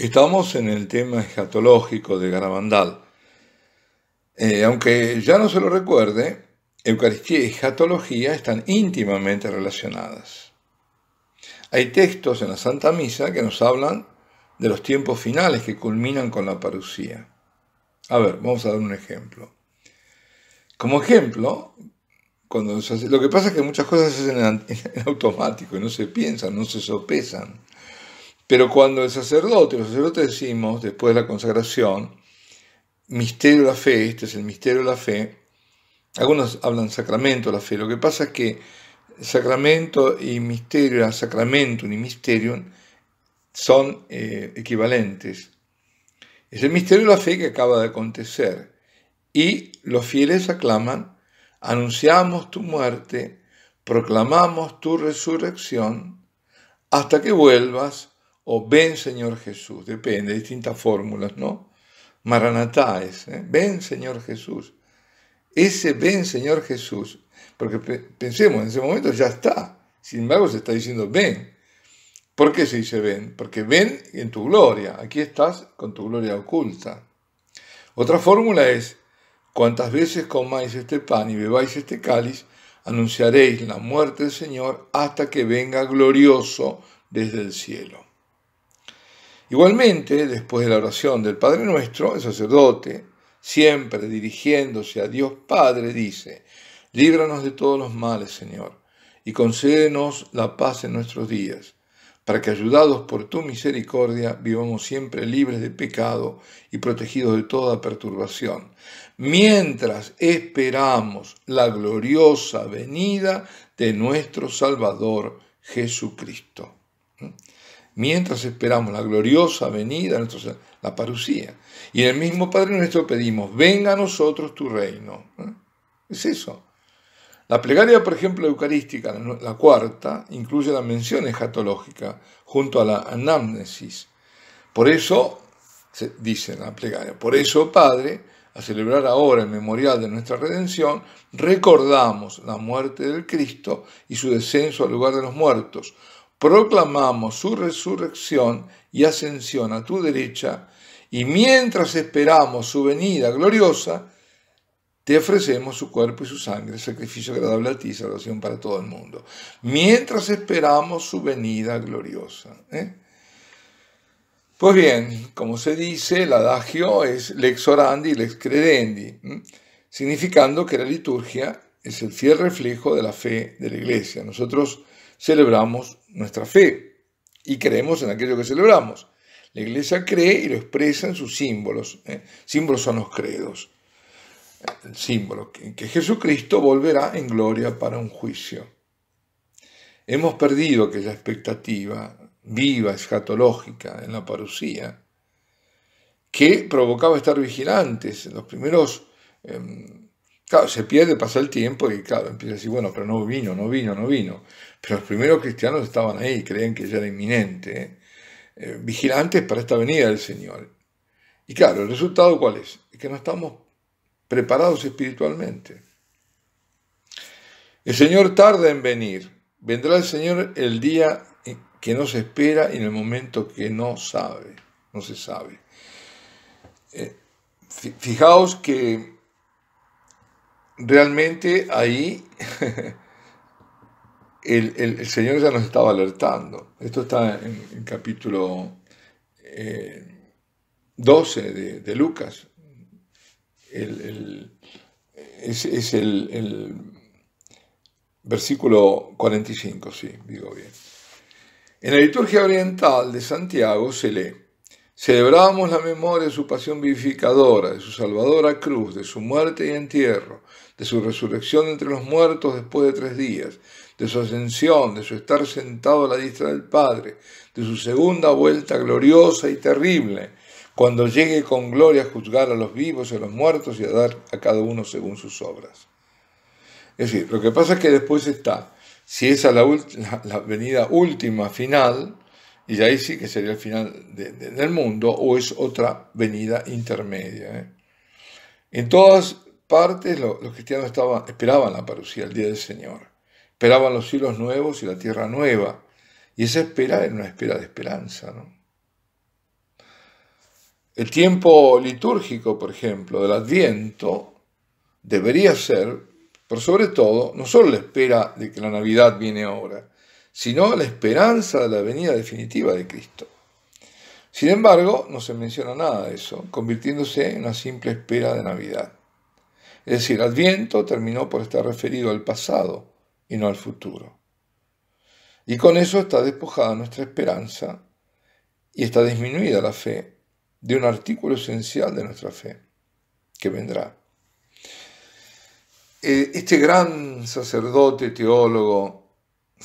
Estamos en el tema escatológico de Garabandal. Eh, aunque ya no se lo recuerde, Eucaristía y escatología están íntimamente relacionadas. Hay textos en la Santa Misa que nos hablan de los tiempos finales que culminan con la parucía. A ver, vamos a dar un ejemplo. Como ejemplo, cuando lo que pasa es que muchas cosas se hacen en, en automático y no se piensan, no se sopesan. Pero cuando el sacerdote, los sacerdotes decimos, después de la consagración, misterio de la fe, este es el misterio de la fe, algunos hablan sacramento de la fe, lo que pasa es que sacramento y misterio, sacramento y misterio son eh, equivalentes. Es el misterio de la fe que acaba de acontecer. Y los fieles aclaman, anunciamos tu muerte, proclamamos tu resurrección, hasta que vuelvas, o ven Señor Jesús, depende, distintas fórmulas, ¿no? Maranatá es, ¿eh? ven Señor Jesús. Ese ven Señor Jesús, porque pensemos, en ese momento ya está, sin embargo se está diciendo ven. ¿Por qué se dice ven? Porque ven en tu gloria, aquí estás con tu gloria oculta. Otra fórmula es, cuantas veces comáis este pan y bebáis este cáliz, anunciaréis la muerte del Señor hasta que venga glorioso desde el cielo. Igualmente, después de la oración del Padre Nuestro, el sacerdote, siempre dirigiéndose a Dios Padre, dice, líbranos de todos los males, Señor, y concédenos la paz en nuestros días, para que ayudados por tu misericordia vivamos siempre libres de pecado y protegidos de toda perturbación, mientras esperamos la gloriosa venida de nuestro Salvador Jesucristo. ¿Mm? mientras esperamos la gloriosa venida, de la parucía. Y en el mismo Padre nuestro pedimos, venga a nosotros tu reino. ¿Eh? Es eso. La plegaria, por ejemplo, eucarística, la cuarta, incluye la mención escatológica junto a la anamnesis. Por eso, se dice la plegaria, por eso, Padre, a celebrar ahora el memorial de nuestra redención, recordamos la muerte del Cristo y su descenso al lugar de los muertos proclamamos su resurrección y ascensión a tu derecha, y mientras esperamos su venida gloriosa, te ofrecemos su cuerpo y su sangre, sacrificio agradable a ti, salvación para todo el mundo. Mientras esperamos su venida gloriosa. ¿eh? Pues bien, como se dice, el adagio es lex orandi, lex credendi, significando que la liturgia es el fiel reflejo de la fe de la iglesia. Nosotros celebramos nuestra fe y creemos en aquello que celebramos. La iglesia cree y lo expresa en sus símbolos. ¿eh? Símbolos son los credos. símbolo Que Jesucristo volverá en gloria para un juicio. Hemos perdido aquella expectativa viva, escatológica, en la parucía, que provocaba estar vigilantes. en Los primeros em, Claro, se pierde, pasa el tiempo y claro, empieza a decir, bueno, pero no vino, no vino, no vino. Pero los primeros cristianos estaban ahí, creían que ya era inminente, eh, vigilantes para esta venida del Señor. Y claro, el resultado cuál es? Es que no estamos preparados espiritualmente. El Señor tarda en venir. Vendrá el Señor el día que no se espera y en el momento que no sabe, no se sabe. Eh, fijaos que realmente ahí el, Señor ya nos estaba alertando. Esto está en el capítulo 12 eh, de, Lucas. El, es, es el, versículo 45, sí, digo bien. En la liturgia oriental de Santiago se lee, Celebramos la memoria de su pasión vivificadora, de su salvadora cruz, de su muerte y entierro, de su resurrección entre los muertos después de tres días, de su ascensión, de su estar sentado a la diestra del Padre, de su segunda vuelta gloriosa y terrible, cuando llegue con gloria a juzgar a los vivos y a los muertos y a dar a cada uno según sus obras. Es decir, lo que pasa es que después está, si es la venida última, final, y ahí sí que sería el final del mundo o es otra venida intermedia. ¿eh? En todas partes los cristianos esperaban la parucía, el día del Señor. Esperaban los cielos nuevos y la tierra nueva. Y esa espera era una espera de esperanza. El tiempo litúrgico, por ejemplo, del Adviento, debería ser, por sobre todo, no solo la espera de que la Navidad viene ahora, sino la esperanza de la venida definitiva de Cristo. Sin embargo, no se menciona nada de eso, convirtiéndose en una simple espera de Navidad. Es decir, Adviento terminó por estar referido al pasado y no al futuro. Y con eso está despojada nuestra esperanza y está disminuida la fe de un artículo esencial de nuestra fe, que vendrá. Eh, este gran sacerdote, teólogo,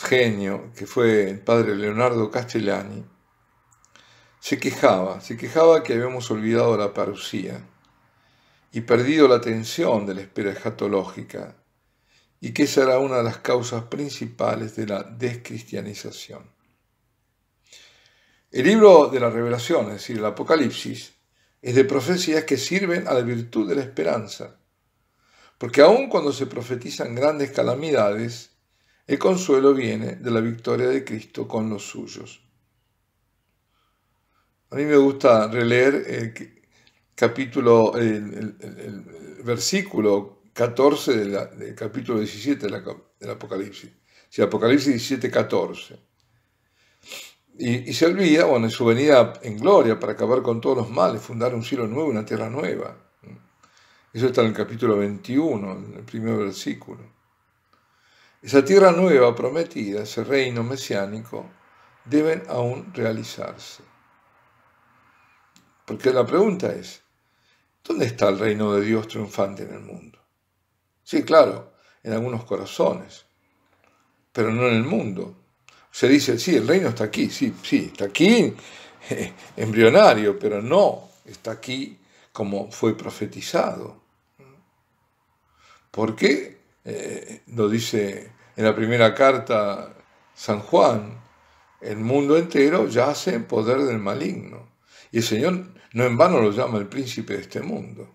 genio, que fue el padre Leonardo Castellani, se quejaba, se quejaba que habíamos olvidado la parucía y perdido la atención de la espera escatológica, y que esa era una de las causas principales de la descristianización. El libro de la Revelaciones es decir, el Apocalipsis, es de profecías que sirven a la virtud de la esperanza, porque aun cuando se profetizan grandes calamidades, el consuelo viene de la victoria de Cristo con los suyos. A mí me gusta releer el eh, capítulo, el, versículo 14 del capítulo 17 del Apocalipsis. Apocalipsis 17, 14. Y, y se olvida, bueno, en su venida en gloria para acabar con todos los males, fundar un cielo nuevo, una tierra nueva. Eso está en el capítulo 21, en el primer versículo. Esa tierra nueva prometida, ese reino mesiánico, deben aún realizarse. Porque la pregunta es, ¿dónde está el reino de Dios triunfante en el mundo? Sí, claro, en algunos corazones, pero no en el mundo. Se dice, sí, el reino está aquí, sí, sí, está aquí embrionario, pero no, está aquí como fue profetizado. ¿Por qué? Eh, lo dice en la primera carta San Juan, el mundo entero yace en poder del maligno. Y el Señor no en vano lo llama el príncipe de este mundo.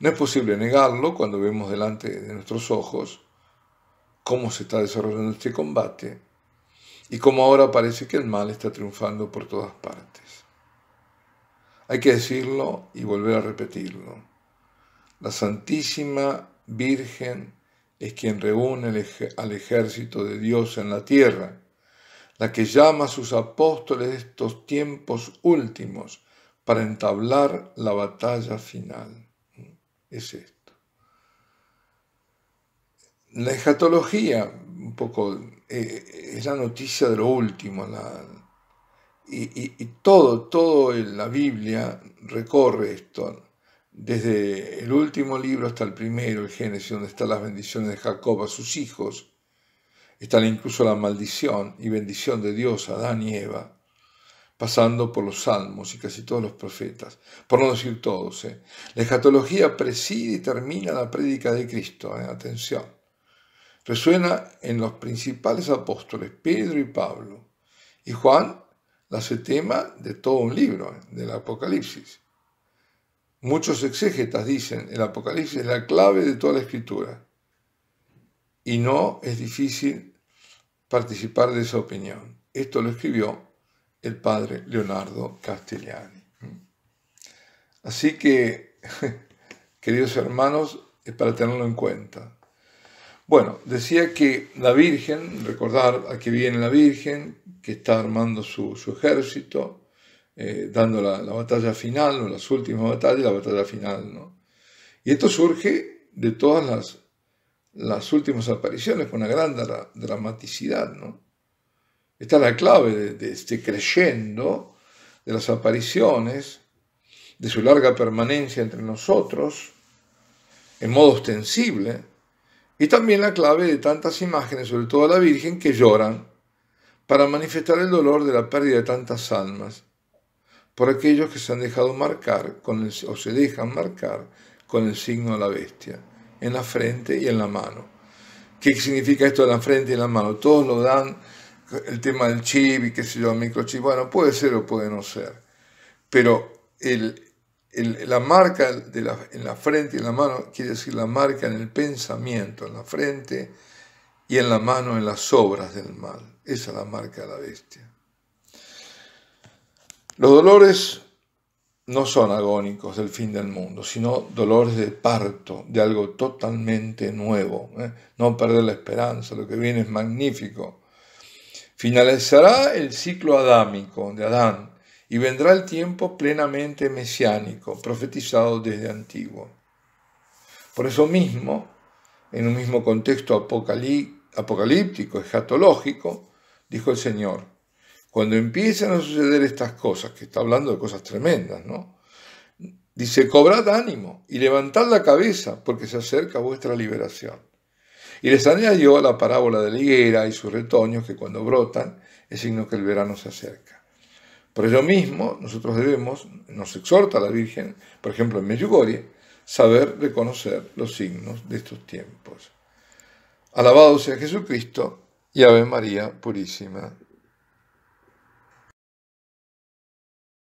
No es posible negarlo cuando vemos delante de nuestros ojos cómo se está desarrollando este combate y cómo ahora parece que el mal está triunfando por todas partes. Hay que decirlo y volver a repetirlo. La Santísima Virgen es quien reúne al ejército de Dios en la tierra, la que llama a sus apóstoles estos tiempos últimos para entablar la batalla final. Es esto. La escatología, un poco, eh, es la noticia de lo último. La, y, y todo, todo en la Biblia recorre esto desde el último libro hasta el primero, el Génesis, donde están las bendiciones de Jacob a sus hijos, están incluso la maldición y bendición de Dios a Adán y Eva, pasando por los salmos y casi todos los profetas, por no decir todos. ¿eh? La escatología preside y termina la prédica de Cristo, ¿eh? atención. Resuena en los principales apóstoles, Pedro y Pablo. Y Juan la hace tema de todo un libro, ¿eh? del Apocalipsis. Muchos exégetas dicen, el Apocalipsis es la clave de toda la escritura. Y no es difícil participar de esa opinión. Esto lo escribió el padre Leonardo Castigliani. Así que, queridos hermanos, es para tenerlo en cuenta. Bueno, decía que la Virgen, recordar a que viene la Virgen, que está armando su, su ejército, eh, dando la, batalla final, o las últimas batallas, la batalla final. ¿no? Y esto surge de todas las, las últimas apariciones con una gran dramaticidad. ¿no? Esta es la clave de, este creyendo, de las apariciones, de su larga permanencia entre nosotros, en modo ostensible, y también la clave de tantas imágenes, sobre todo la Virgen, que lloran para manifestar el dolor de la pérdida de tantas almas por aquellos que se han dejado marcar con o se dejan marcar con el signo de la bestia, en la frente y en la mano. ¿Qué significa esto de la frente y en la mano? Todos lo dan, el tema del chip y qué sé yo, microchip, bueno, puede ser o puede no ser, pero la marca en la frente y en la mano quiere decir la marca en el pensamiento, en la frente y en la mano en las obras del mal. Esa es la marca de la bestia. Los dolores no son agónicos del fin del mundo, sino dolores de parto, de algo totalmente nuevo. ¿eh? No perder la esperanza, lo que viene es magnífico. Finalizará el ciclo adámico de Adán y vendrá el tiempo plenamente mesiánico, profetizado desde antiguo. Por eso mismo, en un mismo contexto apocalíptico, escatológico, dijo el Señor, cuando empiezan a suceder estas cosas, que está hablando de cosas tremendas, ¿no? Dice, cobrad ánimo y levantad la cabeza porque se acerca vuestra liberación. Y les añadió la parábola de la higuera y sus retoños que cuando brotan es signo que el verano se acerca. Por ello mismo, nosotros debemos, nos exhorta la Virgen, por ejemplo en Medjugorje, saber reconocer los signos de estos tiempos. Alabado sea Jesucristo y Ave María Purísima.